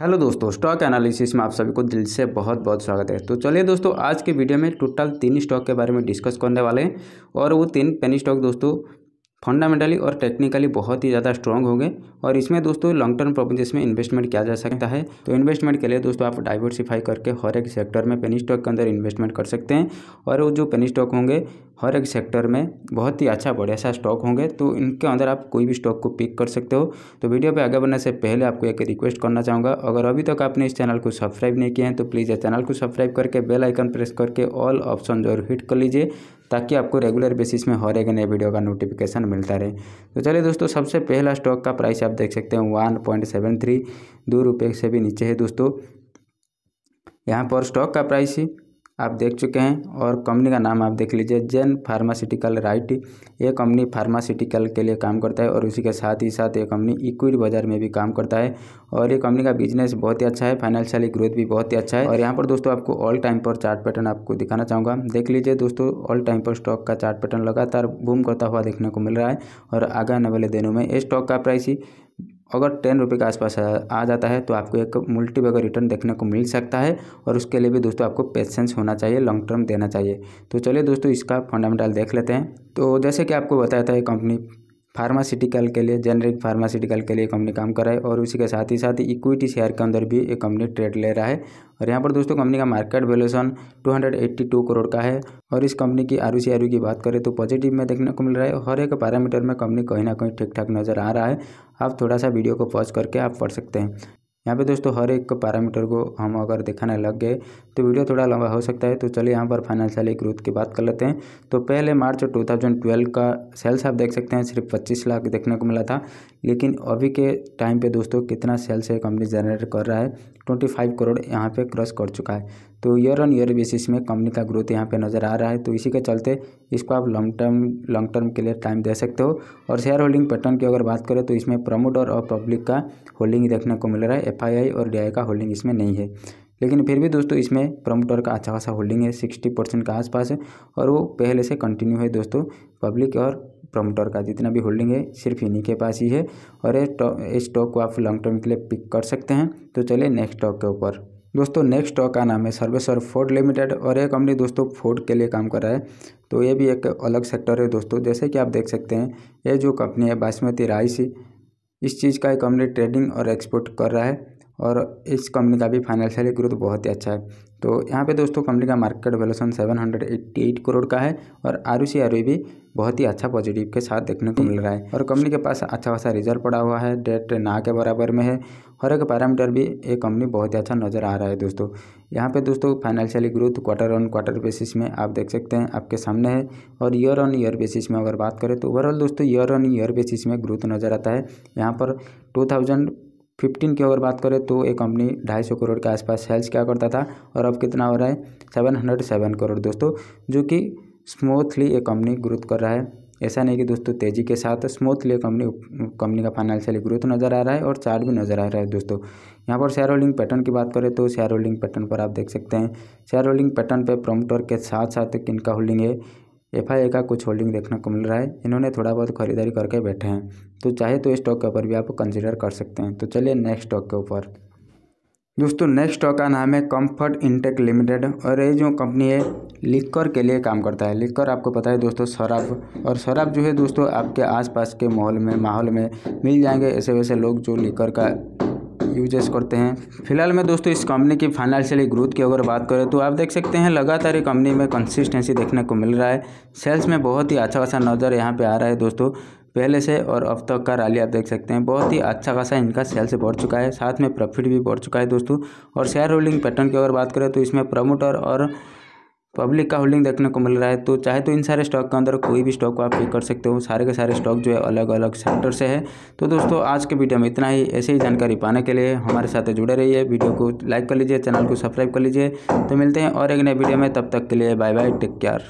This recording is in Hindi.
हेलो दोस्तों स्टॉक एनालिसिस में आप सभी को दिल से बहुत बहुत स्वागत है तो चलिए दोस्तों आज के वीडियो में टोटल तीन स्टॉक के बारे में डिस्कस करने वाले हैं और वो तीन पेनी स्टॉक दोस्तों फंडामेंटली और टेक्निकली बहुत ही ज़्यादा स्ट्रॉन्ग होंगे और इसमें दोस्तों लॉन्ग टर्म प्रॉपर्टीज में इन्वेस्टमेंट किया जा सकता है तो इन्वेस्टमेंट के लिए दोस्तों आप डाइवर्सिफाई करके हर एक सेक्टर में पेनी स्टॉक के अंदर इन्वेस्टमेंट कर सकते हैं और वो जो पेनी स्टॉक होंगे हर एक सेक्टर में बहुत ही अच्छा बढ़िया सा स्टॉक होंगे तो इनके अंदर आप कोई भी स्टॉक को पिक कर सकते हो तो वीडियो पर आगे बढ़ने से पहले आपको एक रिक्वेस्ट करना चाहूँगा अगर अभी तक आपने इस चैनल को सब्सक्राइब नहीं किया है तो प्लीज़ इस चैनल को सब्सक्राइब करके बेल आइकन प्रेस करके ऑल ऑप्शन जरूर हिट कर लीजिए ताकि आपको रेगुलर बेसिस में हर एक नए वीडियो का नोटिफिकेशन मिलता रहे तो चलिए दोस्तों सबसे पहला स्टॉक का प्राइस आप देख सकते हैं वन पॉइंट सेवन थ्री दो रुपये से भी नीचे है दोस्तों यहाँ पर स्टॉक का प्राइस आप देख चुके हैं और कंपनी का नाम आप देख लीजिए जैन फार्मास्यूटिकल राइट ये कंपनी फार्मास्यूटिकल के लिए काम करता है और उसी के साथ ही साथ ये कंपनी इक्विटी बाजार में भी काम करता है और ये कंपनी का बिजनेस बहुत ही अच्छा है फाइनेंशियली ग्रोथ भी बहुत ही अच्छा है और यहाँ पर दोस्तों आपको ऑल टाइम पर चार्ट पैटर्न आपको दिखाना चाहूँगा देख लीजिए दोस्तों ऑल टाइम पर स्टॉक का चार्ट पैटर्न लगातार बूम करता हुआ देखने को मिल रहा है और आगे आने वाले दिनों में इस स्टॉक का प्राइस ही अगर टेन रुपये के आसपास आ जाता है तो आपको एक मल्टी बैगर रिटर्न देखने को मिल सकता है और उसके लिए भी दोस्तों आपको पेशेंस होना चाहिए लॉन्ग टर्म देना चाहिए तो चलिए दोस्तों इसका फंडामेंटल देख लेते हैं तो जैसे कि आपको बताया था ये कंपनी फार्मास्यूटिकल के लिए जेनरिक फार्मास्यूटिकल के लिए कंपनी काम कर रहा है और उसी के साथ ही साथ इक्विटी शेयर के अंदर भी एक कंपनी ट्रेड ले रहा है और यहाँ पर दोस्तों कंपनी का मार्केट वैल्यूशन 282 करोड़ का है और इस कंपनी की आर ओ की बात करें तो पॉजिटिव में देखने को मिल रहा है हर एक पैरामीटर में कंपनी कहीं ना कहीं ठीक ठाक नज़र आ रहा है आप थोड़ा सा वीडियो को पॉज करके आप पढ़ सकते हैं यहाँ पे दोस्तों हर एक पैरामीटर को हम अगर दिखाने लग गए तो वीडियो थोड़ा लंबा हो सकता है तो चलिए यहाँ पर फाइनेंशियल ग्रोथ की बात कर लेते हैं तो पहले मार्च 2012 का सेल्स आप देख सकते हैं सिर्फ 25 लाख देखने को मिला था लेकिन अभी के टाइम पे दोस्तों कितना सेल्स है कंपनी जनरेट कर रहा है ट्वेंटी फाइव करोड़ यहाँ पे क्रॉस कर चुका है तो ईयर ऑन ईयर बेसिस में कंपनी का ग्रोथ यहाँ पे नज़र आ रहा है तो इसी के चलते इसको आप लॉन्ग टर्म लॉन्ग टर्म के लिए टाइम दे सकते हो और शेयर होल्डिंग पैटर्न की अगर बात करें तो इसमें प्रमोटर और पब्लिक का होल्डिंग देखने को मिल रहा है एफ और डी का होल्डिंग इसमें नहीं है लेकिन फिर भी दोस्तों इसमें प्रमोटर का अच्छा खासा होल्डिंग है सिक्सटी परसेंट के आसपास है और वो पहले से कंटिन्यू है दोस्तों पब्लिक और प्रमोटर का जितना भी होल्डिंग है सिर्फ इन्हीं के पास ही है और इस स्टॉक को आप लॉन्ग टर्म के लिए पिक कर सकते हैं तो चलिए नेक्स्ट स्टॉक के ऊपर दोस्तों नेक्स्ट स्टॉक का नाम है सर्वेश्वर फोर्ड लिमिटेड और ये कंपनी दोस्तों फोर्ड के लिए काम कर रहा है तो ये भी एक अलग सेक्टर है दोस्तों जैसे कि आप देख सकते हैं ये जो कंपनी है बासमती राइस इस चीज़ का एक कंपनी ट्रेडिंग और एक्सपोर्ट कर रहा है और इस कंपनी का भी फाइनेंशियली ग्रोथ बहुत ही अच्छा है तो यहाँ पे दोस्तों कंपनी का मार्केट वैल्यूशन 788 करोड़ का है और आर सी आर भी बहुत ही अच्छा पॉजिटिव के साथ देखने को मिल रहा है और कंपनी के पास अच्छा खासा रिजल्ट पड़ा हुआ है डेट ना के बराबर में है हर एक पैरामीटर भी ये कंपनी बहुत ही अच्छा नज़र आ रहा है दोस्तों यहाँ पे दोस्तों financially growth quarter on quarter basis में आप देख सकते हैं आपके सामने है और ईयर ऑन ईयर बेसिस में अगर बात करें तो ओवरऑल दोस्तों ईयर ऑन ईयर बेसिस में ग्रोथ नज़र आता है यहाँ पर टू थाउजेंड फिफ्टीन की अगर बात करें तो ये कंपनी ढाई सौ करोड़ के आसपास सेल्स क्या करता था और अब कितना हो रहा है सेवन हंड्रेड सेवन करोड़ दोस्तों जो कि स्मूथली ये कंपनी ग्रोथ कर रहा है ऐसा नहीं कि दोस्तों तेज़ी के साथ स्मूथली कंपनी कंपनी का फाइनेंशियली ग्रोथ नज़र आ रहा है और चार्ट भी नज़र आ रहा है दोस्तों यहाँ पर शेयर होल्डिंग पैटर्न की बात करें तो शेयर होल्डिंग पैटर्न पर आप देख सकते हैं शेयर होल्डिंग पैटर्न पर प्रोमोटर के साथ साथ का होल्डिंग है एफ का कुछ होल्डिंग देखने को मिल रहा है इन्होंने थोड़ा बहुत खरीदारी करके बैठे हैं तो चाहे तो इस स्टॉक के ऊपर भी आप कंसिडर कर सकते हैं तो चलिए नेक्स्ट स्टॉक के ऊपर दोस्तों नेक्स्ट स्टॉक का नाम है कंफर्ट इंटेक लिमिटेड और ये जो कंपनी है लिकर के लिए काम करता है लिकर आपको पता है दोस्तों शराब और शराब जो है दोस्तों आपके आसपास के माहौल में माहौल में मिल जाएंगे ऐसे वैसे लोग जो लिकर का यूजेस करते हैं फिलहाल मैं दोस्तों इस कंपनी की फाइनेंशियली ग्रोथ की अगर बात करें तो आप देख सकते हैं लगातार ये कंपनी में कंसिस्टेंसी देखने को मिल रहा है सेल्स में बहुत ही अच्छा खासा नज़र यहाँ पर आ रहा है दोस्तों पहले से और अब तक का रैली आप देख सकते हैं बहुत ही अच्छा खासा इनका सेल्स बढ़ चुका है साथ में प्रॉफिट भी बढ़ चुका है दोस्तों और शेयर होल्डिंग पैटर्न की अगर बात करें तो इसमें प्रमोटर और पब्लिक का होल्डिंग देखने को मिल रहा है तो चाहे तो इन सारे स्टॉक के अंदर कोई भी स्टॉक को आप पिक कर सकते हो सारे के सारे स्टॉक जो है अलग अलग सेक्टर से है तो दोस्तों आज के वीडियो में इतना ही ऐसे ही जानकारी पाने के लिए हमारे साथ जुड़े रहिए वीडियो को लाइक कर लीजिए चैनल को सब्सक्राइब कर लीजिए तो मिलते हैं और एक नए वीडियो में तब तक के लिए बाय बाय टेक केयर